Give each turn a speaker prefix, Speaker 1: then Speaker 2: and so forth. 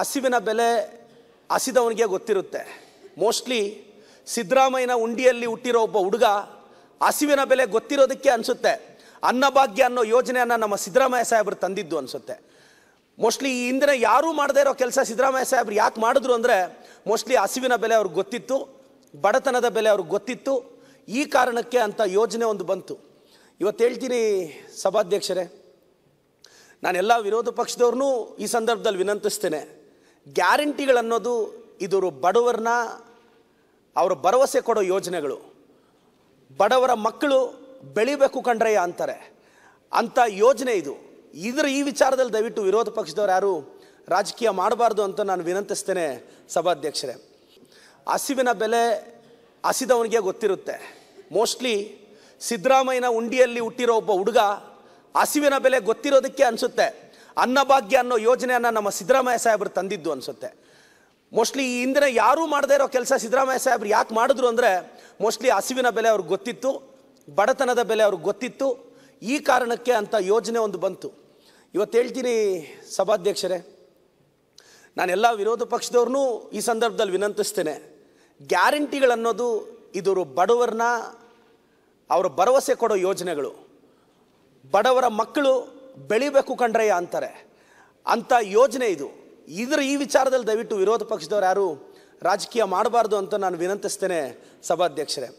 Speaker 1: ಹಸಿವಿನ ಬೆಲೆ ಹಸಿದವನಿಗೆ ಗೊತ್ತಿರುತ್ತೆ ಮೋಸ್ಟ್ಲಿ ಸಿದ್ದರಾಮಯ್ಯನ ಉಂಡಿಯಲ್ಲಿ ಹುಟ್ಟಿರೋ ಒಬ್ಬ ಹುಡುಗ ಹಸಿವಿನ ಬೆಲೆ ಗೊತ್ತಿರೋದಕ್ಕೆ ಅನಿಸುತ್ತೆ ಅನ್ನಭಾಗ್ಯ ಅನ್ನೋ ಯೋಜನೆಯನ್ನು ನಮ್ಮ ಸಿದ್ದರಾಮಯ್ಯ ಸಾಹೇಬರು ತಂದಿದ್ದು ಅನಿಸುತ್ತೆ ಮೋಸ್ಟ್ಲಿ ಈ ಹಿಂದಿನ ಯಾರೂ ಮಾಡದೇ ಇರೋ ಕೆಲಸ ಸಿದ್ದರಾಮಯ್ಯ ಸಾಹೇಬ್ರು ಯಾಕೆ ಮಾಡಿದ್ರು ಅಂದರೆ ಮೋಸ್ಟ್ಲಿ ಹಸಿವಿನ ಬೆಲೆ ಅವ್ರಿಗೆ ಗೊತ್ತಿತ್ತು ಬಡತನದ ಬೆಲೆ ಅವ್ರಿಗೆ ಗೊತ್ತಿತ್ತು ಈ ಕಾರಣಕ್ಕೆ ಅಂತ ಯೋಜನೆ ಒಂದು ಬಂತು ಇವತ್ತು ಹೇಳ್ತೀನಿ ಸಭಾಧ್ಯಕ್ಷರೇ ನಾನೆಲ್ಲ ವಿರೋಧ ಪಕ್ಷದವ್ರನ್ನೂ ಈ ಸಂದರ್ಭದಲ್ಲಿ ವಿನಂತಿಸ್ತೇನೆ ಗ್ಯಾರಂಟಿಗಳನ್ನೋದು ಇದರು ಬಡವರನ್ನ ಅವರು ಭರವಸೆ ಕೊಡೋ ಯೋಜನೆಗಳು ಬಡವರ ಮಕ್ಕಳು ಬೆಳಿಬೇಕು ಕಂಡ್ರಯ್ಯ ಅಂತಾರೆ ಅಂಥ ಯೋಜನೆ ಇದು ಇದರ ಈ ವಿಚಾರದಲ್ಲಿ ದಯವಿಟ್ಟು ವಿರೋಧ ಪಕ್ಷದವ್ರು ಯಾರು ರಾಜಕೀಯ ಮಾಡಬಾರ್ದು ಅಂತ ನಾನು ವಿನಂತಿಸ್ತೇನೆ ಸಭಾಧ್ಯಕ್ಷರೇ ಹಸಿವಿನ ಬೆಲೆ ಹಸಿದವನಿಗೆ ಗೊತ್ತಿರುತ್ತೆ ಮೋಸ್ಟ್ಲಿ ಸಿದ್ದರಾಮಯ್ಯನ ಉಂಡಿಯಲ್ಲಿ ಹುಟ್ಟಿರೋ ಒಬ್ಬ ಹುಡುಗ ಹಸಿವಿನ ಬೆಲೆ ಗೊತ್ತಿರೋದಕ್ಕೆ ಅನಿಸುತ್ತೆ ಅನ್ನಭಾಗ್ಯ ಅನ್ನೋ ಯೋಜನೆಯನ್ನು ನಮ್ಮ ಸಿದ್ದರಾಮಯ್ಯ ಸಾಹೇಬರು ತಂದಿದ್ದು ಅನಿಸುತ್ತೆ ಮೋಸ್ಟ್ಲಿ ಈ ಹಿಂದಿನ ಯಾರೂ ಮಾಡದೇ ಇರೋ ಕೆಲಸ ಸಿದ್ದರಾಮಯ್ಯ ಸಾಹೇಬ್ರು ಯಾಕೆ ಮಾಡಿದ್ರು ಅಂದರೆ ಮೋಸ್ಟ್ಲಿ ಹಸಿವಿನ ಬೆಲೆ ಅವ್ರಿಗೆ ಗೊತ್ತಿತ್ತು ಬಡತನದ ಬೆಲೆ ಅವ್ರಿಗೆ ಗೊತ್ತಿತ್ತು ಈ ಕಾರಣಕ್ಕೆ ಅಂತ ಯೋಜನೆ ಒಂದು ಬಂತು ಇವತ್ತು ಹೇಳ್ತೀನಿ ಸಭಾಧ್ಯಕ್ಷರೇ ನಾನೆಲ್ಲ ವಿರೋಧ ಪಕ್ಷದವ್ರನ್ನೂ ಈ ಸಂದರ್ಭದಲ್ಲಿ ವಿನಂತಿಸ್ತೇನೆ ಗ್ಯಾರಂಟಿಗಳನ್ನೋದು ಇದರ ಬಡವರನ್ನ ಅವರ ಭರವಸೆ ಕೊಡೋ ಯೋಜನೆಗಳು ಬಡವರ ಮಕ್ಕಳು ಬೆಳಿಬೇಕು ಕಂಡ್ರೆಯ ಅಂತಾರೆ ಅಂಥ ಯೋಜನೆ ಇದು ಇದರ ಈ ವಿಚಾರದಲ್ಲಿ ದಯವಿಟ್ಟು ವಿರೋಧ ಪಕ್ಷದವ್ರು ಯಾರು ರಾಜಕೀಯ ಮಾಡಬಾರ್ದು ಅಂತ ನಾನು ವಿನಂತಿಸ್ತೇನೆ ಸಭಾಧ್ಯಕ್ಷರೇ